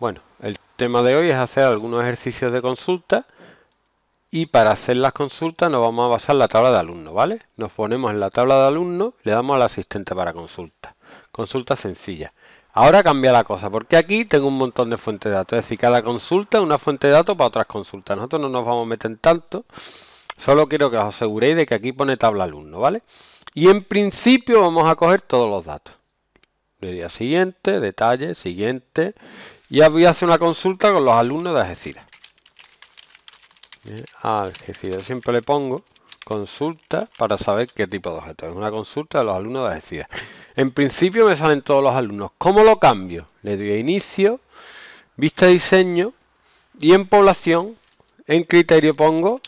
Bueno, el tema de hoy es hacer algunos ejercicios de consulta y para hacer las consultas nos vamos a basar en la tabla de alumnos, ¿vale? Nos ponemos en la tabla de alumnos, le damos al asistente para consulta. Consulta sencilla. Ahora cambia la cosa, porque aquí tengo un montón de fuentes de datos, es decir, cada consulta es una fuente de datos para otras consultas. Nosotros no nos vamos a meter en tanto, solo quiero que os aseguréis de que aquí pone tabla alumno, ¿vale? Y en principio vamos a coger todos los datos. Le día siguiente, detalle, siguiente, y voy a hacer una consulta con los alumnos de Algeciras. Algeciras, siempre le pongo consulta para saber qué tipo de objeto. Es una consulta de los alumnos de Algeciras. En principio me salen todos los alumnos. ¿Cómo lo cambio? Le doy a inicio, vista de diseño y en población, en criterio pongo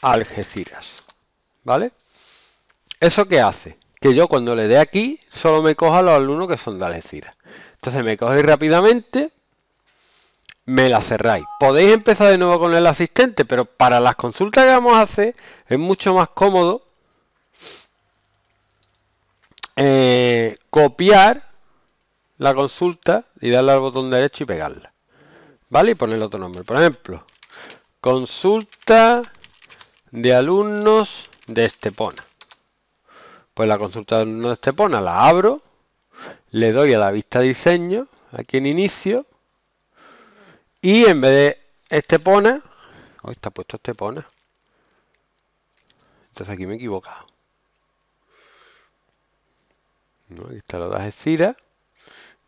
Algeciras. ¿Vale? ¿Eso qué hace? Que yo cuando le dé aquí solo me coja los alumnos que son de Algeciras. Entonces me cogéis rápidamente, me la cerráis. Podéis empezar de nuevo con el asistente, pero para las consultas que vamos a hacer es mucho más cómodo eh, copiar la consulta y darle al botón derecho y pegarla. ¿Vale? Y ponerle otro nombre. Por ejemplo, consulta de alumnos de Estepona. Pues la consulta de alumnos de Estepona la abro le doy a la vista diseño, aquí en inicio, y en vez de este pone hoy oh, está puesto Estepona, entonces aquí me he equivocado. ¿No? Aquí está lo de Ajecira.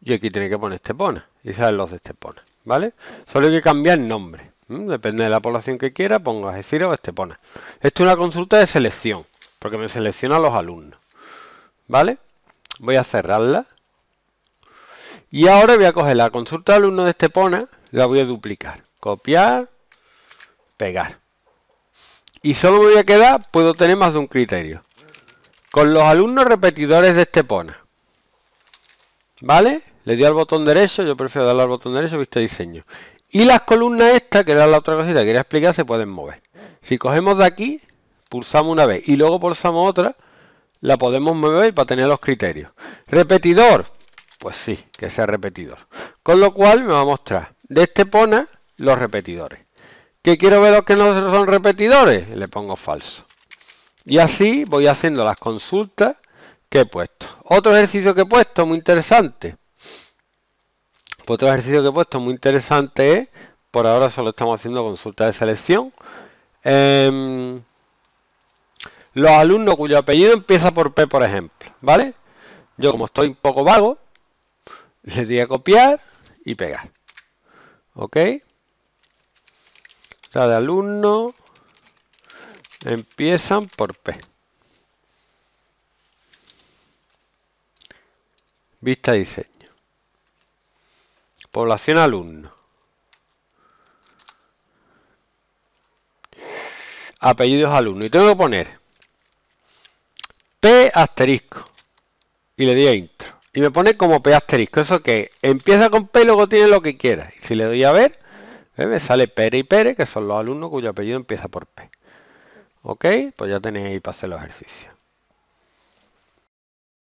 y aquí tiene que poner este pone y salen los de este pone ¿vale? Solo hay que cambiar el nombre, depende de la población que quiera, pongo Ajecira o Estepona. Esto es una consulta de selección, porque me selecciona a los alumnos, ¿vale? voy a cerrarla. Y ahora voy a coger la consulta de alumno de Estepona, la voy a duplicar, copiar, pegar. Y solo me voy a quedar, puedo tener más de un criterio. Con los alumnos repetidores de Estepona. ¿Vale? Le doy al botón derecho, yo prefiero darle al botón derecho, viste diseño. Y las columnas estas, que era la otra cosita que quería explicar, se pueden mover. Si cogemos de aquí, pulsamos una vez y luego pulsamos otra, la podemos mover para tener los criterios. Repetidor, pues sí, que sea repetidor. Con lo cual me va a mostrar de este pone los repetidores. que quiero ver los que no son repetidores? Le pongo falso. Y así voy haciendo las consultas que he puesto. Otro ejercicio que he puesto muy interesante. Otro ejercicio que he puesto muy interesante es, por ahora solo estamos haciendo consultas de selección. Em, los alumnos cuyo apellido empieza por P, por ejemplo, ¿vale? Yo como estoy un poco vago, le diría copiar y pegar. ¿Ok? La de alumno empiezan por P. Vista diseño. Población alumno. Apellidos alumno. Y tengo que poner P asterisco. Y le di a intro. Y me pone como P asterisco. Eso que empieza con P y luego tiene lo que quiera. Y si le doy a ver, eh, me sale Pere y Pere, que son los alumnos cuyo apellido empieza por P. ¿Ok? Pues ya tenéis ahí para hacer los ejercicios.